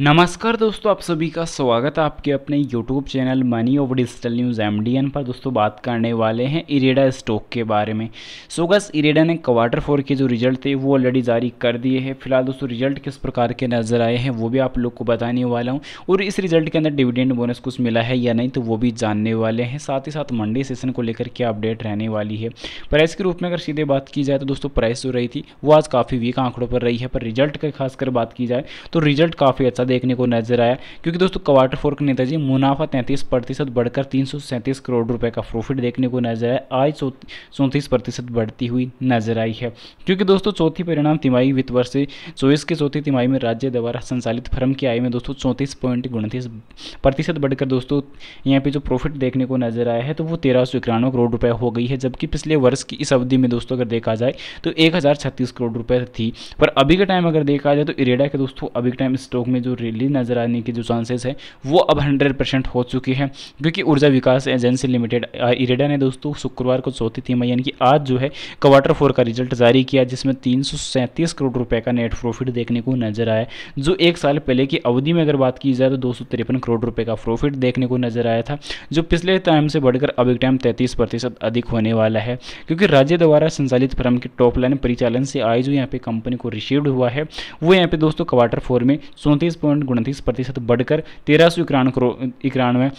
नमस्कार दोस्तों आप सभी का स्वागत है आपके अपने YouTube channel money over digital news एम पर दोस्तों बात करने वाले हैं इरेडा स्टॉक के बारे में सो गस इरेडा ने क्वार्टर फोर के जो रिजल्ट थे वो ऑलरेडी जारी कर दिए हैं फिलहाल दोस्तों रिजल्ट किस प्रकार के नज़र आए हैं वो भी आप लोग को बताने वाला हूँ और इस रिजल्ट के अंदर डिविडेंड बोनस कुछ मिला है या नहीं तो वो भी जानने वाले हैं साथ ही साथ मंडे सेशन को लेकर क्या अपडेट रहने वाली है प्राइस के रूप में अगर सीधे बात की जाए तो दोस्तों प्राइस जो रही थी वो आज काफ़ी वीक आंकड़ों पर रही है पर रिजल्ट की खासकर बात की जाए तो रिजल्ट काफ़ी अच्छा देखने को नजर आया क्योंकि दोस्तों क्वार्टर फोर के नेताजी मुनाफा तैंतीस प्रतिशत बढ़कर तीन करोड़ रुपए का प्रॉफिट देखने को नजर आया आज चौंतीस प्रतिशत बढ़ती हुई नजर आई है क्योंकि दोस्तों चौथी परिणाम तिमाही वित्त वर्ष चौबीस के चौथी तिमाही में राज्य द्वारा संचालित फर्म की आय में दोस्तों चौंतीस पॉइंट उनतीस प्रतिशत बढ़कर दोस्तों यहाँ पे जो प्रॉफिट देखने को नजर आया है तो वो तेरह सौ इक्यानवे करोड़ रुपए हो गई है जबकि पिछले वर्ष की इस अवधि में दोस्तों अगर देखा जाए तो एक हज़ार छत्तीस करोड़ रुपए थी पर अभी के टाइम अगर देखा जाए तो इरेडा के दोस्तों अभी के टाइम स्टॉक में जो रिलीज नज़र आने की जो चांसेस है वो अब हंड्रेड परसेंट हो चुकी है क्योंकि ऊर्जा विकास एजेंसी लिमिटेड इरेडा ने दोस्तों शुक्रवार को चौथी थी मई यानी कि आज जो है क्वार्टर फोर का रिजल्ट जारी किया जिसमें तीन करोड़ रुपये का नेट प्रॉफिट देखने को नजर आया जो एक साल पहले की अवधि में अगर बात की जाए तो दो करोड़ रुपये का प्रॉफिट देखने को नजर आया था जो पिछले टाइम से बढ़कर अब एक टाइम तैंतीस प्रतिशत अधिक होने वाला है क्योंकि राज्य द्वारा संचालित फर्म की टॉप लाइन परिचालन से आय जो यहाँ पे कंपनी को रिसीव्ड हुआ है वो यहाँ पे दोस्तों क्वार्टर फोर में चौंतीस पॉइंट उनतीस प्रतिशत बढ़कर तेरह सौ इक्यानवे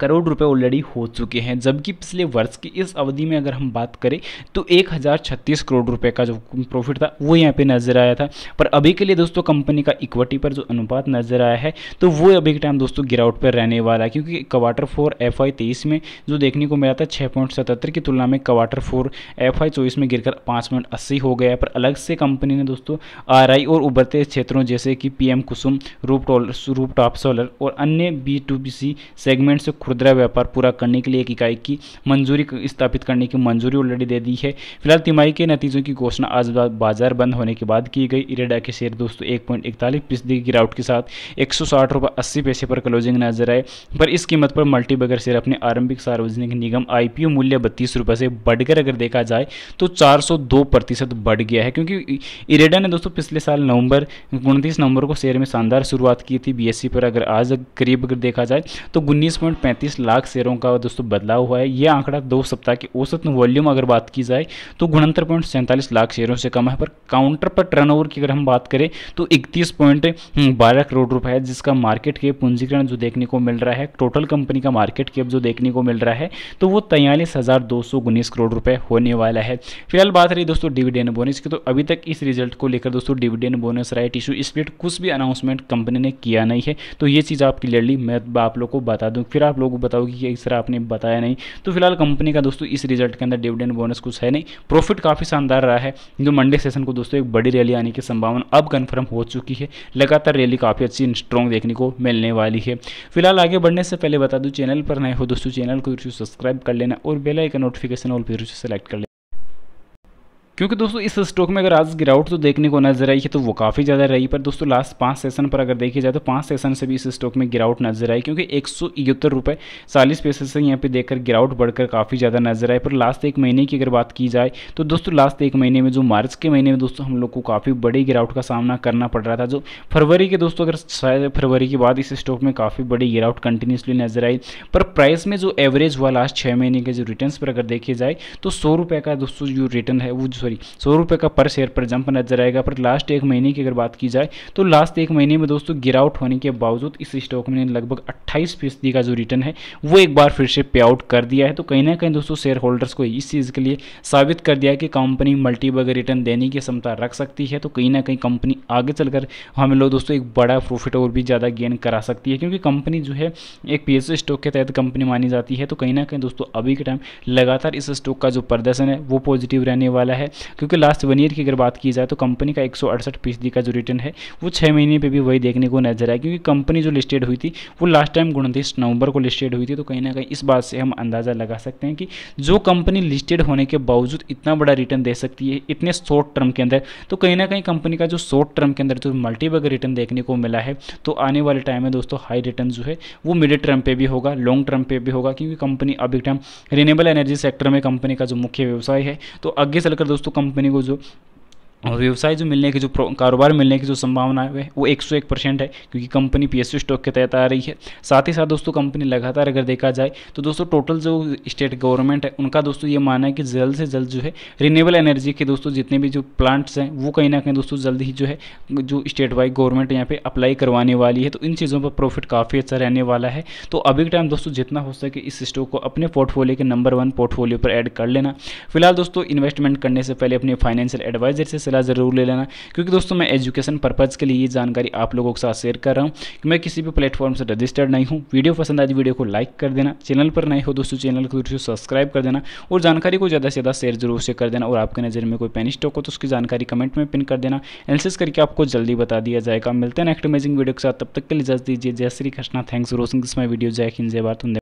करोड़ रुपए ऑलरेडी हो चुके हैं जबकि पिछले वर्ष की इस अवधि में अगर हम बात करें तो एक हज़ार छत्तीस करोड़ रुपए का जो प्रॉफिट था वो यहाँ पे नज़र आया था पर अभी के लिए दोस्तों कंपनी का इक्विटी पर जो अनुपात नज़र आया है तो वो अभी के टाइम दोस्तों गिरावट पर रहने वाला है क्योंकि क्वार्टर फोर एफ आई तेईस में जो देखने को मिला था छः पॉइंट सतहत्तर की तुलना में क्वार्टर फोर एफ आई चौबीस में गिरकर पाँच पॉइंट अस्सी हो गया पर अलग से कंपनी ने दोस्तों आर आई और उभरते क्षेत्रों जैसे कि पी एम कुसुम रूप रूप टॉप सोलर और अन्य B to B C segment से खुदरा व्यापार पूरा करने के लिए एक इकाई की मंजूरी स्थापित करने की मंजूरी ऑलरेडी दे दी है फिलहाल तिमाही के नतीजों की घोषणा आज बाजार बंद होने के बाद की गई इरेडा के शेयर दोस्तों एक पॉइंट इकतालीस फीसदी गिरावट के साथ एक सौ साठ रुपये अस्सी पैसे पर क्लोजिंग नजर आए पर इस कीमत पर मल्टीबगर शेयर अपने आरंभिक सार्वजनिक निगम आईपीओ मूल्य बत्तीस रुपये से बढ़कर अगर देखा जाए तो चार सौ दो प्रतिशत बढ़ गया है क्योंकि इरेडा ने दोस्तों पिछले साल नवंबर उनतीस नवंबर को शेयर में शानदार शुरुआत की थी बीएससी e पर अगर आज करीब अगर देखा जाए तो उन्नीस पॉइंट पैंतीस लाख शेयरों का दोस्तों बदलाव हुआ है यह आंकड़ा दो सप्ताह के औसत वॉल्यूम अगर बात की जाए तो उनहत्तर पॉइंट सैंतालीस लाख शेयरों से कम है पर काउंटर पर टर्नओवर की अगर हम बात करें तो इकतीस पॉइंट हम्म, बारह करोड़ रुपए है जिसका मार्केट के पूंजीकरण जो देखने को मिल रहा है टोटल कंपनी का मार्केट कैप जो देखने को मिल रहा है तो वो तैयलीस हज़ार दो सौ उन्नीस करोड़ रुपए होने वाला है फिलहाल बात रही दोस्तों डिविडेंड बोनस की तो अभी तक इस रिजल्ट को लेकर दोस्तों dividend bonus right issue split कुछ भी अनाउंसमेंट कंपनी ने किया नहीं है तो ये चीज़ आप क्लियरली मैं आप लोग को बता दूँ फिर आप लोगों को बताओगे कि इस तरह आपने बताया नहीं तो फिलहाल कंपनी का दोस्तों इस रिजल्ट के अंदर डिविडेंड बोनस कुछ है नहीं प्रॉफिट काफ़ी शानदार रहा है जो मंडे सेशन को दोस्तों एक बड़ी रैली आने की संभावना अब कन्फर्म हो चुकी है लगातार रैली काफ़ी अच्छी स्ट्रॉन्ग देखने को मिलने वाली है फिलहाल आगे बढ़ने से पहले बता दूँ चैनल पर नए हो दोस्तों चैनल को सब्सक्राइब कर लेना और बेलाइकन नोटिफिकेशन ऑल फिर सेलेक्ट कर क्योंकि दोस्तों इस स्टॉक में अगर आज गिरावट तो देखने को नजर आई है तो वो काफ़ी ज़्यादा रही पर दोस्तों लास्ट पाँच सेशन पर अगर देखी जाए तो पाँच सेशन से भी इस स्टॉक में गिरावट नजर आई क्योंकि एक सौ इकहत्तर रुपये चालीस पैसे से यहाँ पे देखकर गिरावट बढ़कर काफ़ी ज़्यादा नजर आई पर लास्ट एक महीने की अगर बात की जाए तो दोस्तों लास्ट एक महीने में जो मार्च के महीने में दोस्तों हम लोग को काफ़ी बड़ी गिरावट का सामना करना पड़ रहा था जो फरवरी के दोस्तों अगर शायद फरवरी के बाद इस स्टॉक में काफ़ी बड़ी गिरावट कंटिन्यूसली नजर आई पर प्राइस में जो एवरेज हुआ लास्ट छः महीने के जो रिटर्न पर अगर देखे जाए तो सौ का दोस्तों जो रिटर्न है वो सॉरी सौ रुपये का पर शेयर पर जंप नजर आएगा पर लास्ट एक महीने की अगर बात की जाए तो लास्ट एक महीने में दोस्तों गिरावट होने के बावजूद इस स्टॉक में लगभग अट्ठाईस फीसदी का जो रिटर्न है वो एक बार फिर से पे आउट कर दिया है तो कहीं ना कहीं दोस्तों शेयर होल्डर्स को इस चीज़ के लिए साबित कर दिया है कि कंपनी मल्टीबग रिटर्न देने की क्षमता रख सकती है तो कहीं ना कहीं कंपनी आगे चलकर हम लोग दोस्तों एक बड़ा प्रॉफिट और भी ज़्यादा गेन करा सकती है क्योंकि कंपनी जो है एक पी स्टॉक के तहत कंपनी मानी जाती है तो कहीं ना कहीं दोस्तों अभी के टाइम लगातार इस स्टॉक का जो प्रदर्शन है वो पॉजिटिव रहने वाला है क्योंकि लास्ट वन ईयर की अगर बात की जाए तो कंपनी का एक फीसदी का जो रिटर्न है वो छः महीने पर भी वही देखने को नजर आया क्योंकि कंपनी जो लिस्टेड हुई थी वो लास्ट टाइम उनतीस नवंबर को लिस्टेड हुई थी तो कहीं ना कहीं इस बात से हम अंदाज़ा लगा सकते हैं कि जो कंपनी लिस्टेड होने के बावजूद इतना बड़ा रिटर्न दे सकती है इतने शॉर्ट टर्म के अंदर तो कहीं ना कहीं कंपनी का जो शॉर्ट टर्म के अंदर जो मल्टीबग रिटर्न देखने को मिला है तो आने वाले टाइम में दोस्तों हाई रिटर्न जो है वो मिड टर्म पे भी होगा लॉन्ग टर्म पे भी होगा क्योंकि कंपनी अभी टाइम रिनेबल एनर्जी सेक्टर में कंपनी का जो मुख्य व्यवसाय है तो आगे चलकर दोस्तों तो कंपनी को जो और व्यवसाय जो मिलने की जो कारोबार मिलने की जो संभावना है वो एक सौ एक परसेंट है क्योंकि कंपनी पी स्टॉक के तहत आ रही है साथ ही साथ दोस्तों कंपनी लगातार अगर देखा जाए तो दोस्तों टोटल जो स्टेट गवर्नमेंट है उनका दोस्तों ये मानना है कि जल्द से जल्द जो है रिन्यूएबल एनर्जी के दोस्तों जितने भी जो प्लांट्स हैं वो कहीं ना कहीं दोस्तों जल्द ही जो है जो स्टेट वाइज गवर्नमेंट यहाँ पर अप्लाई करवाने वाली है तो इन चीज़ों पर प्रॉफिट काफ़ी अच्छा रहने वाला है तो अभी के टाइम दोस्तों जितना हो सके इस स्टॉक को अपने पोर्टफोलियो के नंबर वन पोर्टफोलियो पर ऐड कर लेना फिलहाल दोस्तों इन्वेस्टमेंट करने से पहले अपने फाइनेंशियल एडवाइजर से सिलसिला ज़रूर ले लेना क्योंकि दोस्तों मैं एजुकेशन पर्पज़ के लिए ये जानकारी आप लोगों के साथ शेयर कर रहा हूँ कि मैं किसी भी प्लेटफॉर्म से रजिस्टर्ड नहीं हूँ वीडियो पसंद आई वीडियो तो को लाइक कर देना चैनल पर नए हो दोस्तों चैनल को दोस्तों सब्सक्राइब कर देना और जानकारी को ज़्यादा से ज़्यादा शेयर जरूर से कर देना और आपके नज़र में कोई पेनी स्टॉक हो तो उसकी जानकारी कमेंट में पिन कर देना एनालिसिस करके आपको जल्दी बता दिया जाएगा मिलते हैं नेक्स्ट अमेजिंग वीडियो के साथ तब तक के लिए इजाज़ दीजिए जय श्री कृष्णा थैंक्स रोशन माई वीडियो जय हिंद जय बात